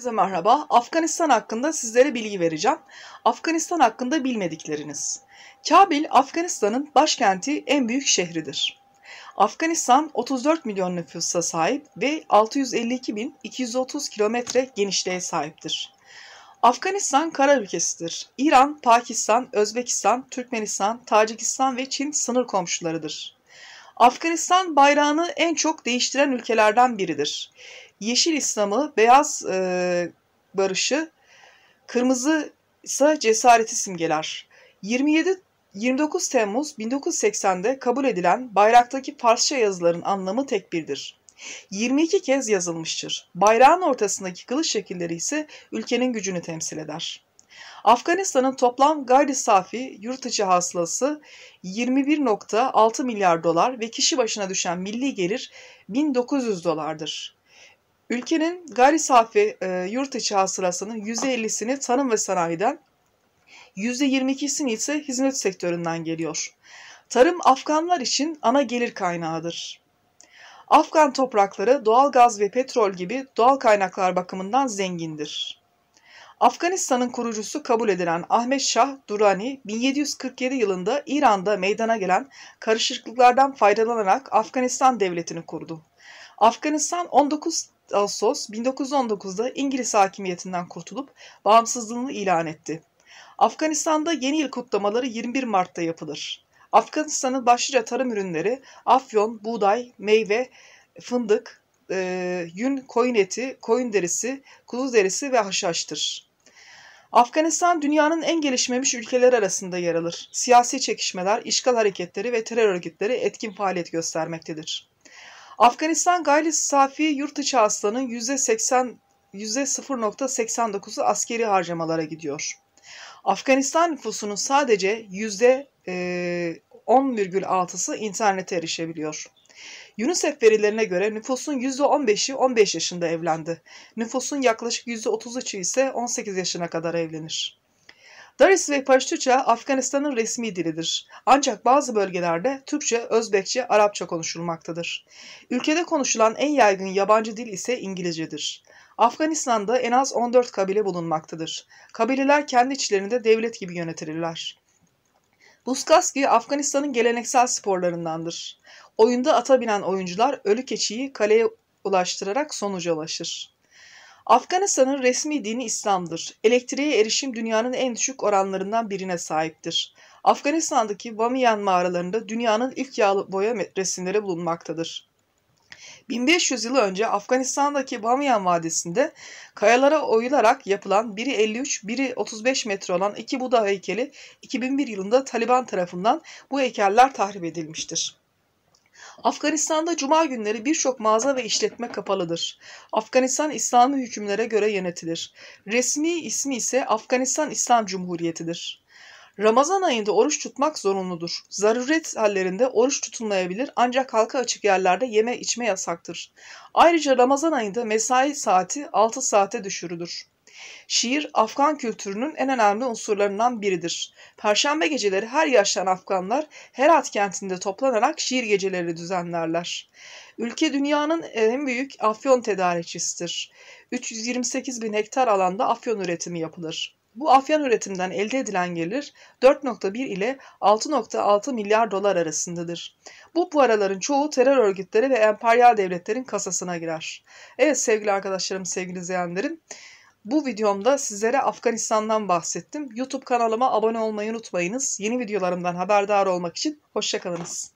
Herkese merhaba. Afganistan hakkında sizlere bilgi vereceğim. Afganistan hakkında bilmedikleriniz. Kabil, Afganistan'ın başkenti en büyük şehridir. Afganistan 34 milyon nüfusa sahip ve 652.230 kilometre genişliğe sahiptir. Afganistan kara ülkesidir. İran, Pakistan, Özbekistan, Türkmenistan, Tacikistan ve Çin sınır komşularıdır. Afganistan bayrağını en çok değiştiren ülkelerden biridir. Yeşil İslam'ı, beyaz e, barışı, kırmızı ise cesareti simgeler. 27 29 Temmuz 1980'de kabul edilen bayraktaki Farsça yazıların anlamı tek birdir. 22 kez yazılmıştır. Bayrağın ortasındaki kılıç şekilleri ise ülkenin gücünü temsil eder. Afganistan'ın toplam gayri safi yurt içi hasılası 21.6 milyar dolar ve kişi başına düşen milli gelir 1900 dolardır. Ülkenin gayri safi e, yurt içi hasılasının %50'sini tarım ve sanayiden, %22'sini ise hizmet sektöründen geliyor. Tarım Afganlar için ana gelir kaynağıdır. Afgan toprakları doğal gaz ve petrol gibi doğal kaynaklar bakımından zengindir. Afganistan'ın kurucusu kabul edilen Ahmet Şah Durrani, 1747 yılında İran'da meydana gelen karışıklıklardan faydalanarak Afganistan devletini kurdu. Afganistan 19 Ağustos 1919'da İngiliz hakimiyetinden kurtulup bağımsızlığını ilan etti. Afganistan'da yeni yıl kutlamaları 21 Mart'ta yapılır. Afganistan'ın başlıca tarım ürünleri afyon, buğday, meyve, fındık, e, yün, koyun eti, koyun derisi, kuzu derisi ve haşhaştır. Afganistan dünyanın en gelişmemiş ülkeleri arasında yer alır. Siyasi çekişmeler, işgal hareketleri ve terör örgütleri etkin faaliyet göstermektedir. Afganistan gayri safi yurt içi hasılanın %80 %0.89'u askeri harcamalara gidiyor. Afganistan nüfusunun sadece %10,6'sı internete erişebiliyor. UNICEF verilerine göre nüfusun %15'i 15 yaşında evlendi. Nüfusun yaklaşık %33'ü ise 18 yaşına kadar evlenir. Daris ve Paştuça Afganistan'ın resmi dilidir. Ancak bazı bölgelerde Türkçe, Özbekçe, Arapça konuşulmaktadır. Ülkede konuşulan en yaygın yabancı dil ise İngilizcedir. Afganistan'da en az 14 kabile bulunmaktadır. Kabileler kendi içlerinde devlet gibi yönetilirler. Buskaski Afganistan'ın geleneksel sporlarındandır. Oyunda ata binen oyuncular ölü keçiyi kaleye ulaştırarak sonuca ulaşır. Afganistan'ın resmi dini İslam'dır. Elektriğe erişim dünyanın en düşük oranlarından birine sahiptir. Afganistan'daki Bamiyan mağaralarında dünyanın ilk yağlı boya resimleri bulunmaktadır. 1500 yıl önce Afganistan'daki Bamiyan Vadisi'nde kayalara oyularak yapılan biri 53, biri 35 metre olan iki Buda heykeli 2001 yılında Taliban tarafından bu heykeller tahrip edilmiştir. Afganistan'da cuma günleri birçok mağaza ve işletme kapalıdır. Afganistan İslami hükümlere göre yönetilir. Resmi ismi ise Afganistan İslam Cumhuriyeti'dir. Ramazan ayında oruç tutmak zorunludur. Zaruret hallerinde oruç tutulmayabilir ancak halka açık yerlerde yeme içme yasaktır. Ayrıca Ramazan ayında mesai saati 6 saate düşürülür. Şiir Afgan kültürünün en önemli unsurlarından biridir. Perşembe geceleri her yaştan Afganlar Herat kentinde toplanarak şiir geceleri düzenlerler. Ülke dünyanın en büyük afyon tedarikçisidir. 328 bin hektar alanda afyon üretimi yapılır. Bu afyon üretimden elde edilen gelir 4.1 ile 6.6 milyar dolar arasındadır. Bu paraların çoğu terör örgütleri ve emperyal devletlerin kasasına girer. Evet sevgili arkadaşlarım, sevgili izleyenlerim, bu videomda sizlere Afganistan'dan bahsettim. YouTube kanalıma abone olmayı unutmayınız. Yeni videolarımdan haberdar olmak için hoşçakalınız.